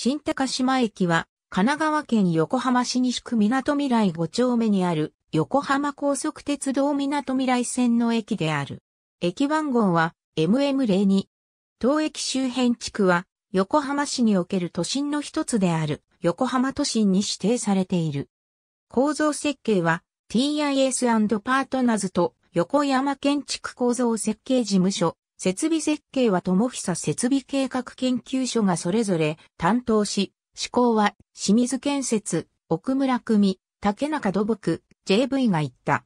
新高島駅は、神奈川県横浜市西区港未来5丁目にある横浜高速鉄道港未来線の駅である。駅番号は MM02。当駅周辺地区は横浜市における都心の一つである横浜都心に指定されている。構造設計は TIS& パートナーズと横山建築構造設計事務所設備設計は友久設備計画研究所がそれぞれ担当し、施工は清水建設、奥村組、竹中土木、JV が行った。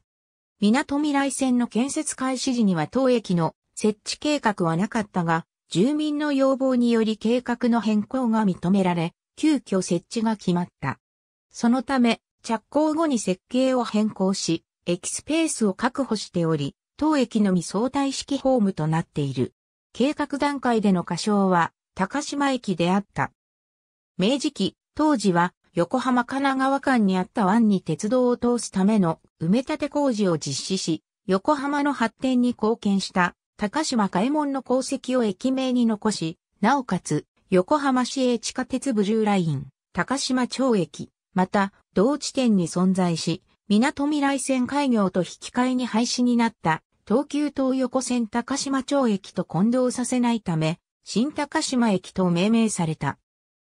港未来線の建設開始時には当駅の設置計画はなかったが、住民の要望により計画の変更が認められ、急遽設置が決まった。そのため、着工後に設計を変更し、駅スペースを確保しており、当駅のみ相対式ホームとなっている。計画段階での仮称は、高島駅であった。明治期、当時は、横浜神奈川間にあった湾に鉄道を通すための埋め立て工事を実施し、横浜の発展に貢献した高島海門の功績を駅名に残し、なおかつ、横浜市営地下鉄部ーライン、高島町駅、また、同地点に存在し、港未来線開業と引き換えに廃止になった東急東横線高島町駅と混同させないため、新高島駅と命名された。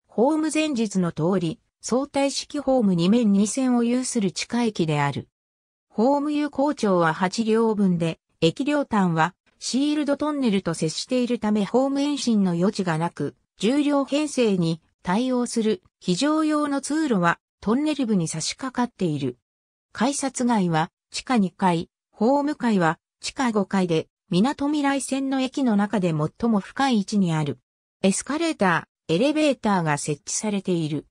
ホーム前日の通り、相対式ホーム2面2線を有する地下駅である。ホーム有効長は8両分で、駅両端はシールドトンネルと接しているためホーム延伸の余地がなく、重量編成に対応する非常用の通路はトンネル部に差し掛かっている。改札外は地下2階、ホーム階は地下5階で、港未来線の駅の中で最も深い位置にある。エスカレーター、エレベーターが設置されている。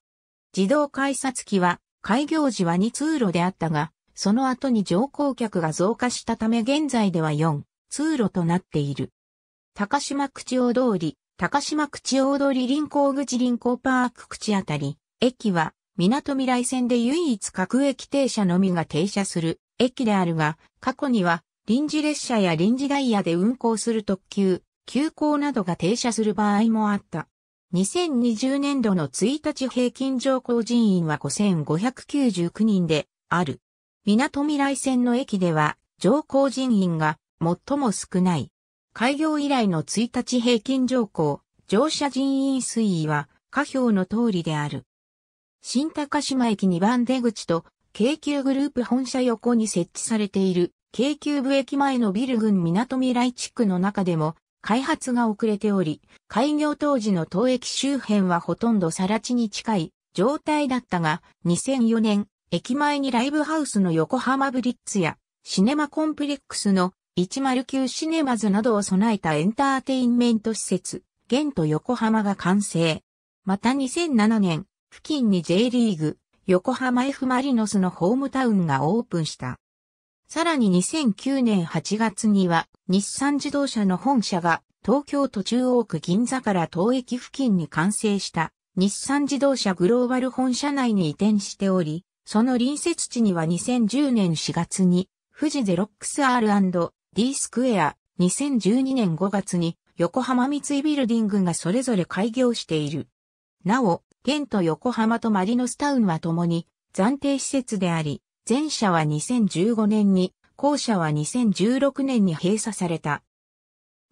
自動改札機は、開業時は2通路であったが、その後に乗降客が増加したため現在では4通路となっている。高島口大通り、高島口大通り臨港口臨港パーク口あたり、駅は、港未来線で唯一各駅停車のみが停車する駅であるが、過去には臨時列車や臨時ダイヤで運行する特急、急行などが停車する場合もあった。2020年度の1日平均乗降人員は5599人である。港未来線の駅では乗降人員が最も少ない。開業以来の1日平均乗降、乗車人員推移は下表の通りである。新高島駅2番出口と京急グループ本社横に設置されている京急部駅前のビル群港未来地区の中でも開発が遅れており、開業当時の当駅周辺はほとんど更地に近い状態だったが、2004年、駅前にライブハウスの横浜ブリッツやシネマコンプレックスの109シネマズなどを備えたエンターテインメント施設、ゲント横浜が完成。また2007年、付近に J リーグ、横浜 F マリノスのホームタウンがオープンした。さらに2009年8月には日産自動車の本社が東京都中央区銀座から東駅付近に完成した日産自動車グローバル本社内に移転しており、その隣接地には2010年4月に富士ゼロックス R&D スクエア、2012年5月に横浜三井ビルディングがそれぞれ開業している。なお、県と横浜とマリノスタウンは共に暫定施設であり、前者は2015年に、後者は2016年に閉鎖された。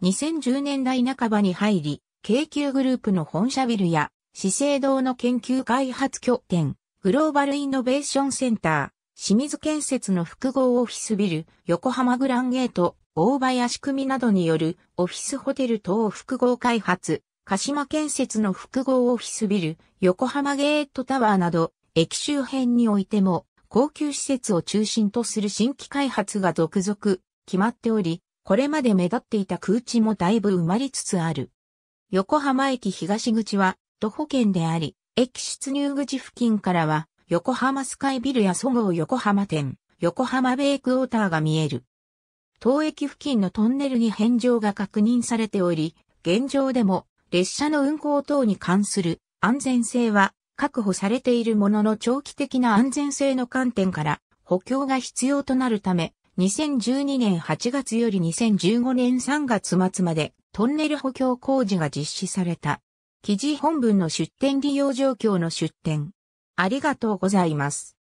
2010年代半ばに入り、京急グループの本社ビルや、資生堂の研究開発拠点、グローバルイノベーションセンター、清水建設の複合オフィスビル、横浜グランゲート、大林組などによるオフィスホテル等複合開発、鹿島建設の複合オフィスビル、横浜ゲートタワーなど、駅周辺においても高級施設を中心とする新規開発が続々決まっており、これまで目立っていた空地もだいぶ埋まりつつある。横浜駅東口は徒歩圏であり、駅出入口付近からは横浜スカイビルやそごう横浜店、横浜ベイクウォーターが見える。当駅付近のトンネルに返上が確認されており、現状でも列車の運行等に関する安全性は確保されているものの長期的な安全性の観点から補強が必要となるため、2012年8月より2015年3月末までトンネル補強工事が実施された。記事本文の出展利用状況の出展。ありがとうございます。